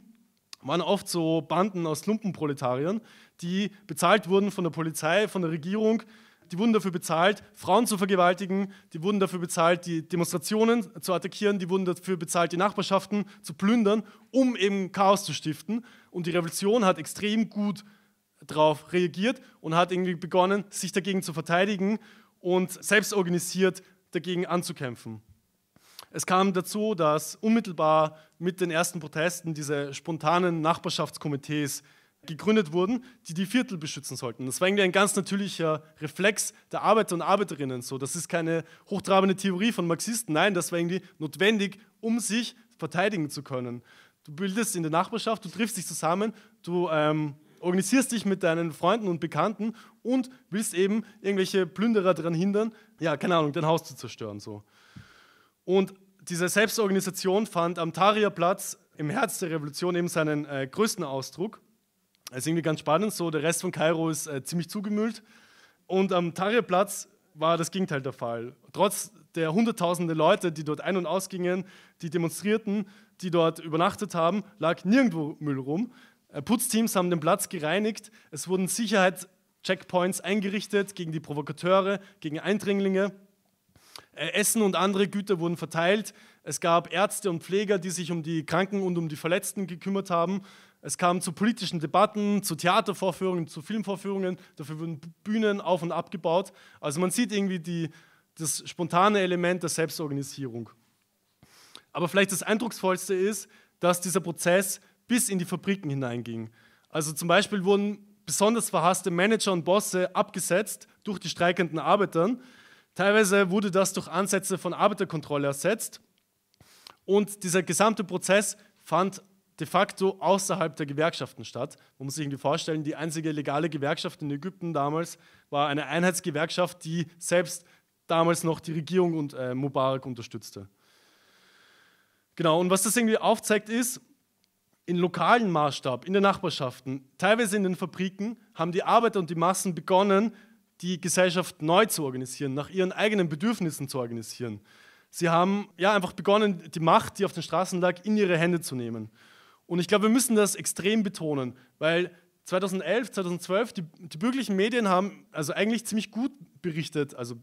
waren oft so Banden aus Lumpenproletariern, die bezahlt wurden von der Polizei, von der Regierung. Die wurden dafür bezahlt, Frauen zu vergewaltigen, die wurden dafür bezahlt, die Demonstrationen zu attackieren, die wurden dafür bezahlt, die Nachbarschaften zu plündern, um eben Chaos zu stiften. Und die Revolution hat extrem gut darauf reagiert und hat irgendwie begonnen, sich dagegen zu verteidigen und selbst organisiert dagegen anzukämpfen. Es kam dazu, dass unmittelbar mit den ersten Protesten diese spontanen Nachbarschaftskomitees gegründet wurden, die die Viertel beschützen sollten. Das war eigentlich ein ganz natürlicher Reflex der Arbeiter und Arbeiterinnen. So, das ist keine hochtrabende Theorie von Marxisten. Nein, das war irgendwie notwendig, um sich verteidigen zu können. Du bildest in der Nachbarschaft, du triffst dich zusammen, du ähm, organisierst dich mit deinen Freunden und Bekannten und willst eben irgendwelche Plünderer daran hindern, ja, keine Ahnung, dein Haus zu zerstören. So. Und diese Selbstorganisation fand am Tahrirplatz im Herz der Revolution eben seinen äh, größten Ausdruck. Es ist irgendwie ganz spannend, so der Rest von Kairo ist äh, ziemlich zugemüllt. Und am Tahrirplatz war das Gegenteil der Fall. Trotz der hunderttausende Leute, die dort ein- und ausgingen, die demonstrierten, die dort übernachtet haben, lag nirgendwo Müll rum. Äh, Putzteams haben den Platz gereinigt, es wurden Sicherheitscheckpoints eingerichtet gegen die Provokateure, gegen Eindringlinge. Äh, Essen und andere Güter wurden verteilt. Es gab Ärzte und Pfleger, die sich um die Kranken und um die Verletzten gekümmert haben. Es kam zu politischen Debatten, zu Theatervorführungen, zu Filmvorführungen. Dafür wurden Bühnen auf und abgebaut. Also man sieht irgendwie die, das spontane Element der Selbstorganisierung. Aber vielleicht das Eindrucksvollste ist, dass dieser Prozess bis in die Fabriken hineinging. Also zum Beispiel wurden besonders verhasste Manager und Bosse abgesetzt durch die streikenden Arbeitern. Teilweise wurde das durch Ansätze von Arbeiterkontrolle ersetzt und dieser gesamte Prozess fand de facto außerhalb der Gewerkschaften statt. Man muss sich irgendwie vorstellen, die einzige legale Gewerkschaft in Ägypten damals war eine Einheitsgewerkschaft, die selbst damals noch die Regierung und äh, Mubarak unterstützte. Genau, und was das irgendwie aufzeigt ist, in lokalen Maßstab, in den Nachbarschaften, teilweise in den Fabriken, haben die Arbeiter und die Massen begonnen, die Gesellschaft neu zu organisieren, nach ihren eigenen Bedürfnissen zu organisieren. Sie haben ja einfach begonnen, die Macht, die auf den Straßen lag, in ihre Hände zu nehmen. Und ich glaube, wir müssen das extrem betonen, weil 2011, 2012, die, die bürgerlichen Medien haben also eigentlich ziemlich gut berichtet, also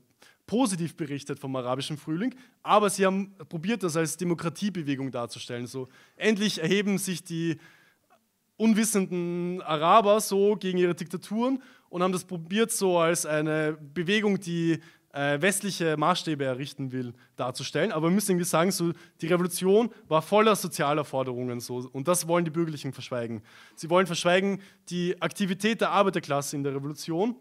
positiv berichtet vom arabischen Frühling, aber sie haben probiert, das als Demokratiebewegung darzustellen. So endlich erheben sich die unwissenden Araber so gegen ihre Diktaturen und haben das probiert so als eine Bewegung, die äh, westliche Maßstäbe errichten will, darzustellen. Aber wir müssen irgendwie sagen, so, die Revolution war voller sozialer Forderungen. So, und das wollen die Bürgerlichen verschweigen. Sie wollen verschweigen die Aktivität der Arbeiterklasse in der Revolution.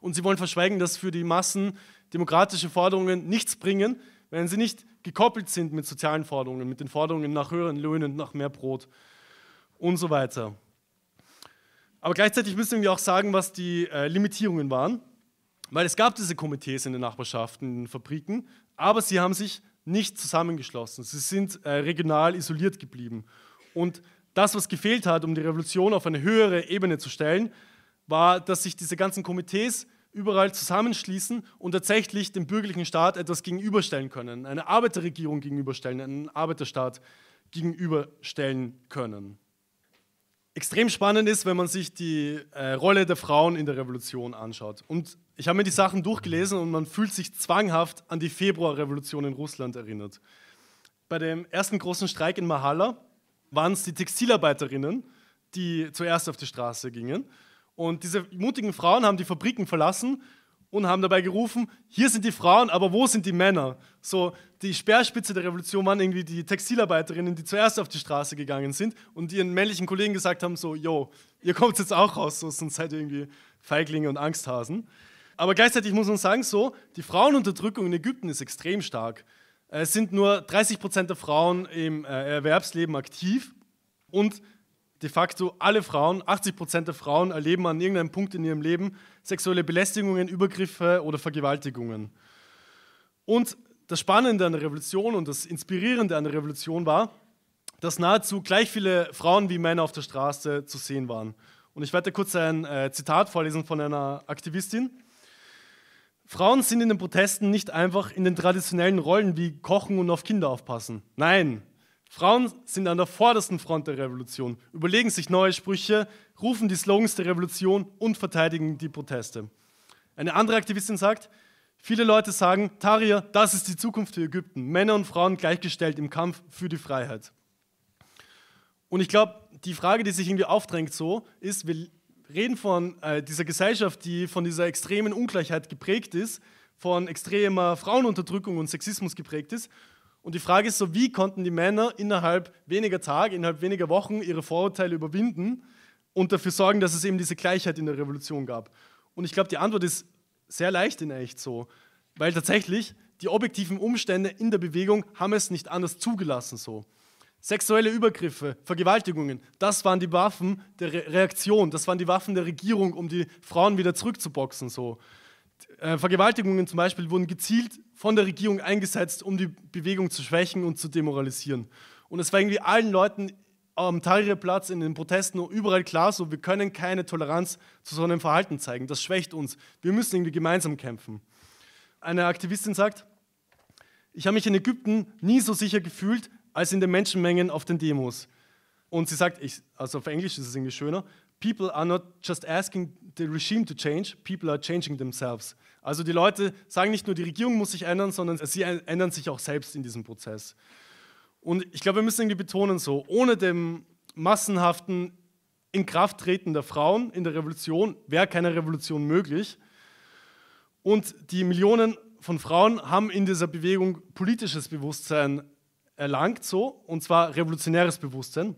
Und sie wollen verschweigen, dass für die Massen demokratische Forderungen nichts bringen, wenn sie nicht gekoppelt sind mit sozialen Forderungen, mit den Forderungen nach höheren Löhnen, nach mehr Brot und so weiter. Aber gleichzeitig müssen wir auch sagen, was die äh, Limitierungen waren, weil es gab diese Komitees in den Nachbarschaften, in den Fabriken, aber sie haben sich nicht zusammengeschlossen. Sie sind äh, regional isoliert geblieben. Und das, was gefehlt hat, um die Revolution auf eine höhere Ebene zu stellen, war, dass sich diese ganzen Komitees überall zusammenschließen und tatsächlich dem bürgerlichen Staat etwas gegenüberstellen können, eine Arbeiterregierung gegenüberstellen, einen Arbeiterstaat gegenüberstellen können extrem spannend ist, wenn man sich die äh, Rolle der Frauen in der Revolution anschaut. Und ich habe mir die Sachen durchgelesen und man fühlt sich zwanghaft an die Februarrevolution in Russland erinnert. Bei dem ersten großen Streik in Mahalla waren es die Textilarbeiterinnen, die zuerst auf die Straße gingen. Und diese mutigen Frauen haben die Fabriken verlassen und haben dabei gerufen, hier sind die Frauen, aber wo sind die Männer? So, die Speerspitze der Revolution waren irgendwie die Textilarbeiterinnen, die zuerst auf die Straße gegangen sind und ihren männlichen Kollegen gesagt haben, so, yo, ihr kommt jetzt auch raus, so, sonst seid ihr irgendwie Feiglinge und Angsthasen. Aber gleichzeitig muss man sagen, so, die Frauenunterdrückung in Ägypten ist extrem stark. Es sind nur 30 Prozent der Frauen im äh, Erwerbsleben aktiv und de facto alle Frauen, 80 Prozent der Frauen erleben an irgendeinem Punkt in ihrem Leben sexuelle Belästigungen, Übergriffe oder Vergewaltigungen. Und das Spannende an der Revolution und das Inspirierende an der Revolution war, dass nahezu gleich viele Frauen wie Männer auf der Straße zu sehen waren. Und ich werde kurz ein äh, Zitat vorlesen von einer Aktivistin. Frauen sind in den Protesten nicht einfach in den traditionellen Rollen wie Kochen und auf Kinder aufpassen. Nein, Frauen sind an der vordersten Front der Revolution, überlegen sich neue Sprüche, rufen die Slogans der Revolution und verteidigen die Proteste. Eine andere Aktivistin sagt, viele Leute sagen, Tahrir, das ist die Zukunft für Ägypten, Männer und Frauen gleichgestellt im Kampf für die Freiheit. Und ich glaube, die Frage, die sich irgendwie aufdrängt so, ist, wir reden von äh, dieser Gesellschaft, die von dieser extremen Ungleichheit geprägt ist, von extremer Frauenunterdrückung und Sexismus geprägt ist. Und die Frage ist so, wie konnten die Männer innerhalb weniger Tage, innerhalb weniger Wochen ihre Vorurteile überwinden und dafür sorgen, dass es eben diese Gleichheit in der Revolution gab? Und ich glaube, die Antwort ist sehr leicht in echt so, weil tatsächlich die objektiven Umstände in der Bewegung haben es nicht anders zugelassen so. Sexuelle Übergriffe, Vergewaltigungen, das waren die Waffen der Re Reaktion, das waren die Waffen der Regierung, um die Frauen wieder zurückzuboxen so. Äh, Vergewaltigungen zum Beispiel wurden gezielt von der Regierung eingesetzt, um die Bewegung zu schwächen und zu demoralisieren. Und es war irgendwie allen Leuten am Tahrir-Platz, in den Protesten überall klar so, wir können keine Toleranz zu so einem Verhalten zeigen. Das schwächt uns. Wir müssen irgendwie gemeinsam kämpfen. Eine Aktivistin sagt, ich habe mich in Ägypten nie so sicher gefühlt als in den Menschenmengen auf den Demos. Und sie sagt, ich, also auf Englisch ist es irgendwie schöner, People are not just asking the regime to change, people are changing themselves. Also die Leute sagen nicht nur, die Regierung muss sich ändern, sondern sie ändern sich auch selbst in diesem Prozess. Und ich glaube, wir müssen irgendwie betonen, so ohne dem massenhaften Inkrafttreten der Frauen in der Revolution wäre keine Revolution möglich. Und die Millionen von Frauen haben in dieser Bewegung politisches Bewusstsein erlangt, so, und zwar revolutionäres Bewusstsein.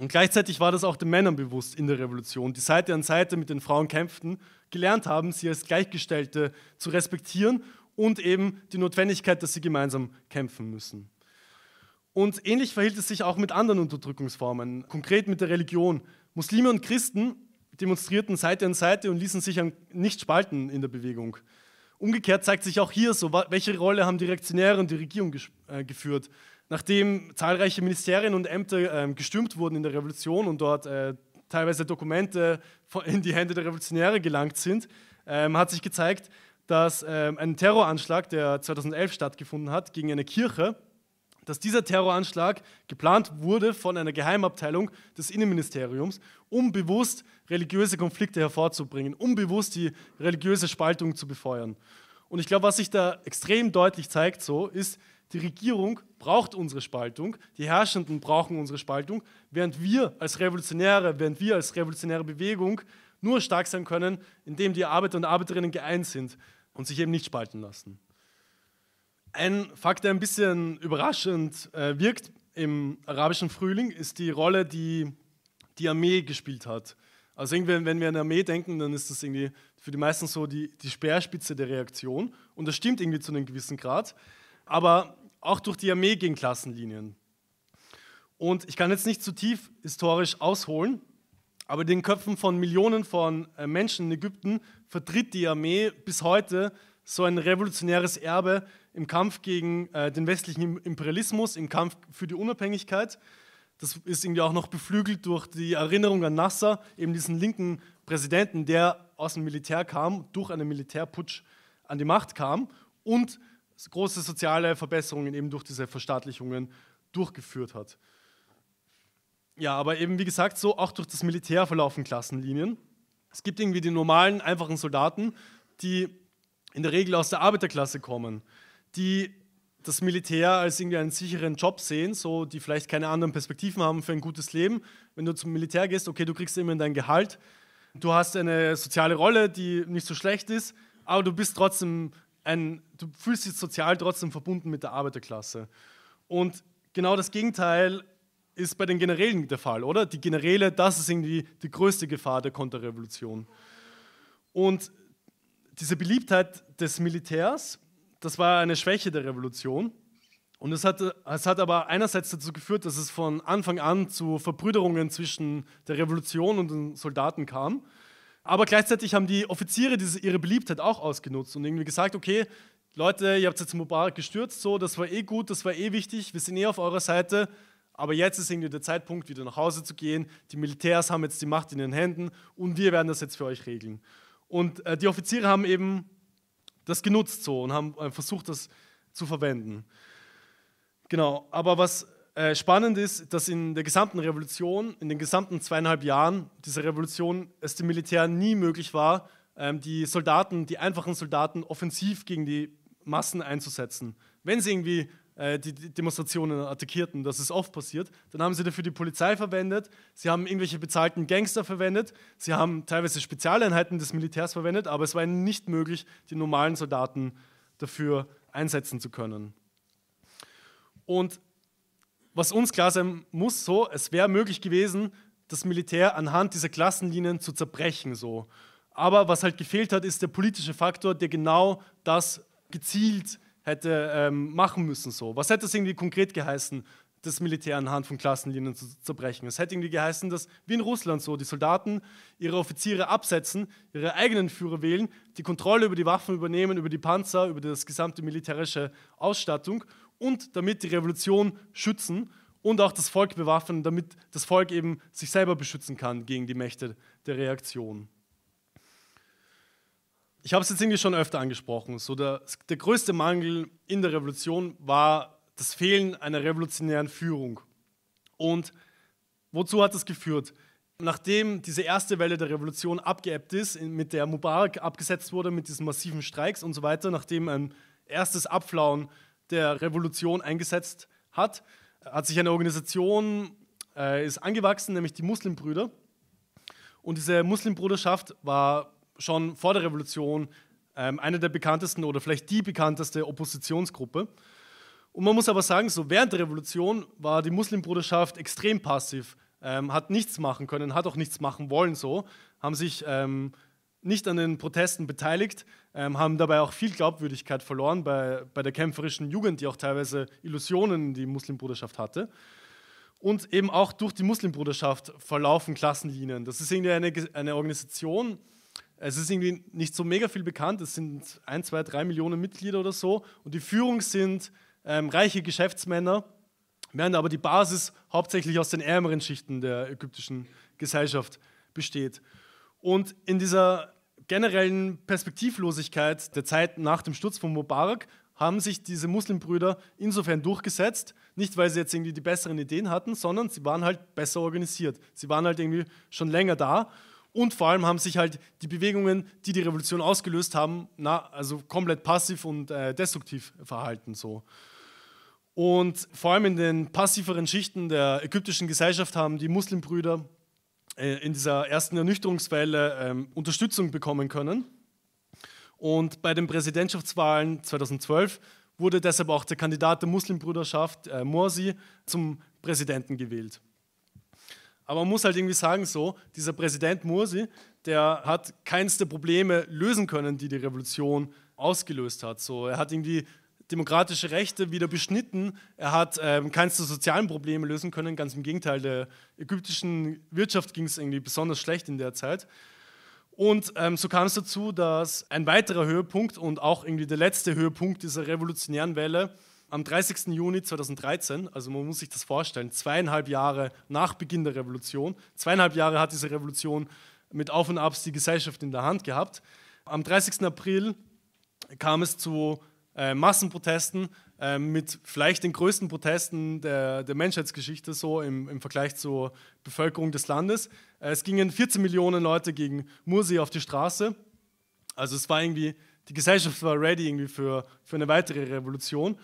Und gleichzeitig war das auch den Männern bewusst in der Revolution, die Seite an Seite mit den Frauen kämpften, gelernt haben, sie als Gleichgestellte zu respektieren und eben die Notwendigkeit, dass sie gemeinsam kämpfen müssen. Und ähnlich verhielt es sich auch mit anderen Unterdrückungsformen, konkret mit der Religion. Muslime und Christen demonstrierten Seite an Seite und ließen sich nicht spalten in der Bewegung. Umgekehrt zeigt sich auch hier so, welche Rolle haben die Reaktionäre und die Regierung äh, geführt. Nachdem zahlreiche Ministerien und Ämter ähm, gestürmt wurden in der Revolution und dort äh, teilweise Dokumente in die Hände der Revolutionäre gelangt sind, ähm, hat sich gezeigt, dass ähm, ein Terroranschlag, der 2011 stattgefunden hat, gegen eine Kirche, dass dieser Terroranschlag geplant wurde von einer Geheimabteilung des Innenministeriums, um bewusst religiöse Konflikte hervorzubringen, um bewusst die religiöse Spaltung zu befeuern. Und ich glaube, was sich da extrem deutlich zeigt, so ist, die Regierung braucht unsere Spaltung, die Herrschenden brauchen unsere Spaltung, während wir als Revolutionäre, während wir als revolutionäre Bewegung nur stark sein können, indem die Arbeiter und Arbeiterinnen geeint sind und sich eben nicht spalten lassen. Ein Fakt, der ein bisschen überraschend äh, wirkt im arabischen Frühling, ist die Rolle, die die Armee gespielt hat. Also irgendwie, wenn wir an Armee denken, dann ist das irgendwie für die meisten so die, die Speerspitze der Reaktion. Und das stimmt irgendwie zu einem gewissen Grad aber auch durch die Armee gegen Klassenlinien. Und ich kann jetzt nicht zu tief historisch ausholen, aber den Köpfen von Millionen von äh, Menschen in Ägypten vertritt die Armee bis heute so ein revolutionäres Erbe im Kampf gegen äh, den westlichen Imperialismus, im Kampf für die Unabhängigkeit. Das ist irgendwie auch noch beflügelt durch die Erinnerung an Nasser, eben diesen linken Präsidenten, der aus dem Militär kam, durch einen Militärputsch an die Macht kam und große soziale Verbesserungen eben durch diese Verstaatlichungen durchgeführt hat. Ja, aber eben wie gesagt, so auch durch das Militär verlaufen Klassenlinien. Es gibt irgendwie die normalen, einfachen Soldaten, die in der Regel aus der Arbeiterklasse kommen, die das Militär als irgendwie einen sicheren Job sehen, so die vielleicht keine anderen Perspektiven haben für ein gutes Leben. Wenn du zum Militär gehst, okay, du kriegst immerhin dein Gehalt, du hast eine soziale Rolle, die nicht so schlecht ist, aber du bist trotzdem ein, du fühlst dich sozial trotzdem verbunden mit der Arbeiterklasse. Und genau das Gegenteil ist bei den Generälen der Fall, oder? Die Generäle, das ist irgendwie die größte Gefahr der Konterrevolution. Und diese Beliebtheit des Militärs, das war eine Schwäche der Revolution. Und es hat, es hat aber einerseits dazu geführt, dass es von Anfang an zu Verbrüderungen zwischen der Revolution und den Soldaten kam. Aber gleichzeitig haben die Offiziere diese, ihre Beliebtheit auch ausgenutzt und irgendwie gesagt, okay, Leute, ihr habt jetzt Mubarak gestürzt, so, das war eh gut, das war eh wichtig, wir sind eh auf eurer Seite, aber jetzt ist irgendwie der Zeitpunkt, wieder nach Hause zu gehen, die Militärs haben jetzt die Macht in den Händen und wir werden das jetzt für euch regeln. Und äh, die Offiziere haben eben das genutzt so und haben äh, versucht, das zu verwenden. Genau, aber was äh, spannend ist, dass in der gesamten Revolution, in den gesamten zweieinhalb Jahren dieser Revolution, es dem Militär nie möglich war, ähm, die Soldaten, die einfachen Soldaten, offensiv gegen die Massen einzusetzen. Wenn sie irgendwie äh, die Demonstrationen attackierten, das ist oft passiert, dann haben sie dafür die Polizei verwendet, sie haben irgendwelche bezahlten Gangster verwendet, sie haben teilweise Spezialeinheiten des Militärs verwendet, aber es war ihnen nicht möglich, die normalen Soldaten dafür einsetzen zu können. Und was uns klar sein muss, so, es wäre möglich gewesen, das Militär anhand dieser Klassenlinien zu zerbrechen. So. Aber was halt gefehlt hat, ist der politische Faktor, der genau das gezielt hätte ähm, machen müssen. So. Was hätte es irgendwie konkret geheißen, das Militär anhand von Klassenlinien zu zerbrechen? Es hätte irgendwie geheißen, dass wie in Russland so die Soldaten ihre Offiziere absetzen, ihre eigenen Führer wählen, die Kontrolle über die Waffen übernehmen, über die Panzer, über das gesamte militärische Ausstattung und damit die Revolution schützen und auch das Volk bewaffnen, damit das Volk eben sich selber beschützen kann gegen die Mächte der Reaktion. Ich habe es jetzt irgendwie schon öfter angesprochen. So der, der größte Mangel in der Revolution war das Fehlen einer revolutionären Führung. Und wozu hat das geführt? Nachdem diese erste Welle der Revolution abgeebbt ist, mit der Mubarak abgesetzt wurde, mit diesen massiven Streiks und so weiter, nachdem ein erstes Abflauen der Revolution eingesetzt hat, hat sich eine Organisation äh, ist angewachsen, nämlich die Muslimbrüder. Und diese Muslimbruderschaft war schon vor der Revolution ähm, eine der bekanntesten oder vielleicht die bekannteste Oppositionsgruppe. Und man muss aber sagen, so während der Revolution war die Muslimbruderschaft extrem passiv, ähm, hat nichts machen können, hat auch nichts machen wollen so, haben sich ähm, nicht an den Protesten beteiligt, ähm, haben dabei auch viel Glaubwürdigkeit verloren bei, bei der kämpferischen Jugend, die auch teilweise Illusionen in die Muslimbruderschaft hatte. Und eben auch durch die Muslimbruderschaft verlaufen Klassenlinien. Das ist irgendwie eine, eine Organisation, es ist irgendwie nicht so mega viel bekannt, es sind ein, zwei, drei Millionen Mitglieder oder so und die Führung sind ähm, reiche Geschäftsmänner, während aber die Basis hauptsächlich aus den ärmeren Schichten der ägyptischen Gesellschaft besteht. Und in dieser generellen Perspektivlosigkeit der Zeit nach dem Sturz von Mubarak haben sich diese Muslimbrüder insofern durchgesetzt, nicht weil sie jetzt irgendwie die besseren Ideen hatten, sondern sie waren halt besser organisiert. Sie waren halt irgendwie schon länger da und vor allem haben sich halt die Bewegungen, die die Revolution ausgelöst haben, na, also komplett passiv und äh, destruktiv verhalten so. Und vor allem in den passiveren Schichten der ägyptischen Gesellschaft haben die Muslimbrüder äh, in dieser ersten Ernüchterungswelle ähm, Unterstützung bekommen können. Und bei den Präsidentschaftswahlen 2012 wurde deshalb auch der Kandidat der Muslimbruderschaft, äh, Morsi, zum Präsidenten gewählt. Aber man muss halt irgendwie sagen, so, dieser Präsident Morsi, der hat keins der Probleme lösen können, die die Revolution ausgelöst hat. So, er hat irgendwie demokratische Rechte wieder beschnitten. Er hat ähm, keins der sozialen Probleme lösen können. Ganz im Gegenteil, der ägyptischen Wirtschaft ging es irgendwie besonders schlecht in der Zeit. Und ähm, so kam es dazu, dass ein weiterer Höhepunkt und auch irgendwie der letzte Höhepunkt dieser revolutionären Welle am 30. Juni 2013, also man muss sich das vorstellen, zweieinhalb Jahre nach Beginn der Revolution, zweieinhalb Jahre hat diese Revolution mit Auf und Abs die Gesellschaft in der Hand gehabt. Am 30. April kam es zu äh, Massenprotesten äh, mit vielleicht den größten Protesten der, der Menschheitsgeschichte so im, im, Vergleich zur Bevölkerung des Landes. Äh, es gingen 14 Millionen Leute gegen Mursi auf die Straße. Also es war irgendwie, die Gesellschaft war ready irgendwie für, für eine weitere Revolution.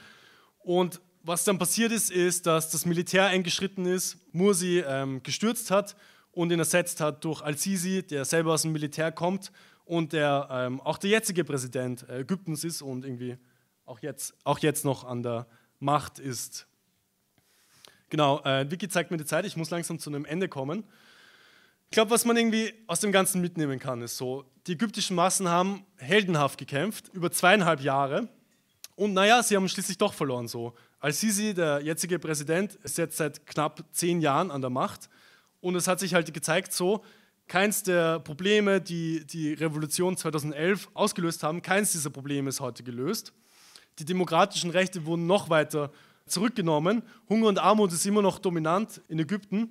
Und was dann passiert ist, ist, dass das Militär eingeschritten ist, Mursi ähm, gestürzt hat und ihn ersetzt hat durch Al-Sisi, der selber aus dem Militär kommt und der ähm, auch der jetzige Präsident äh, Ägyptens ist und irgendwie auch jetzt, auch jetzt noch an der Macht ist. Genau, äh, Vicky zeigt mir die Zeit, ich muss langsam zu einem Ende kommen. Ich glaube, was man irgendwie aus dem Ganzen mitnehmen kann, ist so, die ägyptischen Massen haben heldenhaft gekämpft, über zweieinhalb Jahre. Und naja, sie haben schließlich doch verloren so. Al-Sisi, der jetzige Präsident, ist jetzt seit knapp zehn Jahren an der Macht. Und es hat sich halt gezeigt so, keins der Probleme, die die Revolution 2011 ausgelöst haben, keins dieser Probleme ist heute gelöst. Die demokratischen Rechte wurden noch weiter zurückgenommen. Hunger und Armut ist immer noch dominant in Ägypten.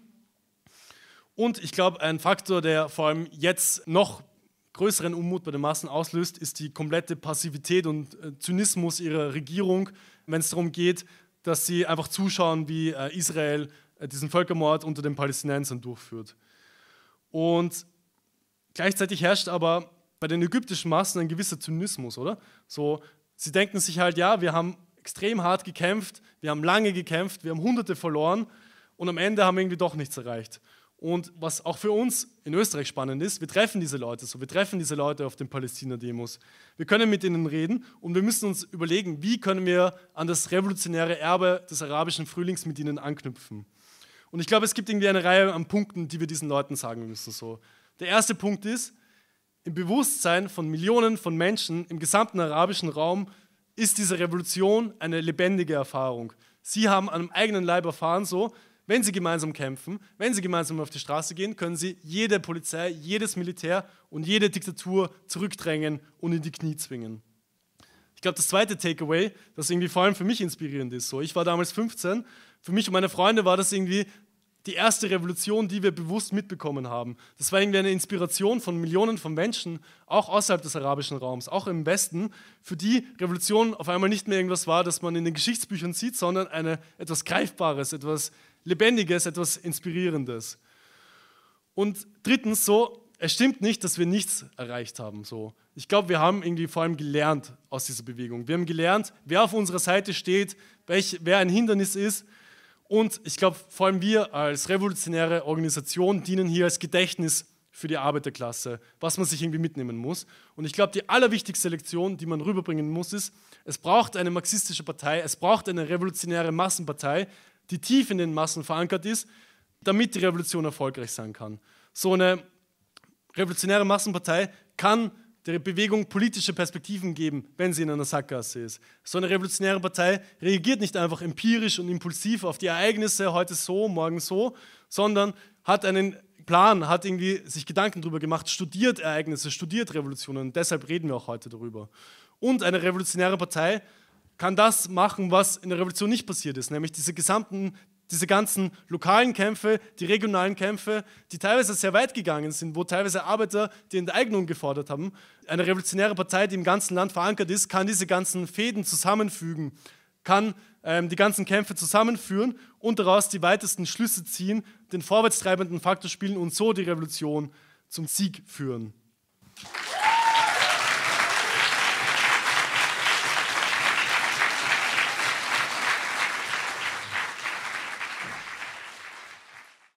Und ich glaube, ein Faktor, der vor allem jetzt noch größeren Unmut bei den Massen auslöst, ist die komplette Passivität und äh, Zynismus ihrer Regierung, wenn es darum geht, dass sie einfach zuschauen, wie äh, Israel äh, diesen Völkermord unter den Palästinensern durchführt. Und gleichzeitig herrscht aber bei den ägyptischen Massen ein gewisser Zynismus, oder? So, Sie denken sich halt, ja, wir haben extrem hart gekämpft, wir haben lange gekämpft, wir haben Hunderte verloren und am Ende haben wir irgendwie doch nichts erreicht. Und was auch für uns in Österreich spannend ist, wir treffen diese Leute so, wir treffen diese Leute auf den Palästina-Demos. Wir können mit ihnen reden und wir müssen uns überlegen, wie können wir an das revolutionäre Erbe des arabischen Frühlings mit ihnen anknüpfen. Und ich glaube, es gibt irgendwie eine Reihe an Punkten, die wir diesen Leuten sagen müssen. So. Der erste Punkt ist, im Bewusstsein von Millionen von Menschen im gesamten arabischen Raum ist diese Revolution eine lebendige Erfahrung. Sie haben an einem eigenen Leib erfahren, so, wenn sie gemeinsam kämpfen, wenn sie gemeinsam auf die Straße gehen, können sie jede Polizei, jedes Militär und jede Diktatur zurückdrängen und in die Knie zwingen. Ich glaube, das zweite Takeaway, das irgendwie vor allem für mich inspirierend ist, so, ich war damals 15, für mich und meine Freunde war das irgendwie die erste Revolution, die wir bewusst mitbekommen haben. Das war irgendwie eine Inspiration von Millionen von Menschen, auch außerhalb des arabischen Raums, auch im Westen, für die Revolution auf einmal nicht mehr irgendwas war, das man in den Geschichtsbüchern sieht, sondern eine, etwas Greifbares, etwas Lebendiges, etwas Inspirierendes. Und drittens, so, es stimmt nicht, dass wir nichts erreicht haben. So. Ich glaube, wir haben irgendwie vor allem gelernt aus dieser Bewegung. Wir haben gelernt, wer auf unserer Seite steht, welch, wer ein Hindernis ist und ich glaube, vor allem wir als revolutionäre Organisation dienen hier als Gedächtnis für die Arbeiterklasse, was man sich irgendwie mitnehmen muss. Und ich glaube, die allerwichtigste Lektion, die man rüberbringen muss, ist, es braucht eine marxistische Partei, es braucht eine revolutionäre Massenpartei, die tief in den Massen verankert ist, damit die Revolution erfolgreich sein kann. So eine revolutionäre Massenpartei kann der Bewegung politische Perspektiven geben, wenn sie in einer Sackgasse ist. So eine revolutionäre Partei reagiert nicht einfach empirisch und impulsiv auf die Ereignisse, heute so, morgen so, sondern hat einen Plan, hat irgendwie sich Gedanken darüber gemacht, studiert Ereignisse, studiert Revolutionen. Und deshalb reden wir auch heute darüber. Und eine revolutionäre Partei kann das machen, was in der Revolution nicht passiert ist, nämlich diese gesamten diese ganzen lokalen Kämpfe, die regionalen Kämpfe, die teilweise sehr weit gegangen sind, wo teilweise Arbeiter die Enteignung gefordert haben. Eine revolutionäre Partei, die im ganzen Land verankert ist, kann diese ganzen Fäden zusammenfügen, kann ähm, die ganzen Kämpfe zusammenführen und daraus die weitesten Schlüsse ziehen, den vorwärtstreibenden Faktor spielen und so die Revolution zum Sieg führen.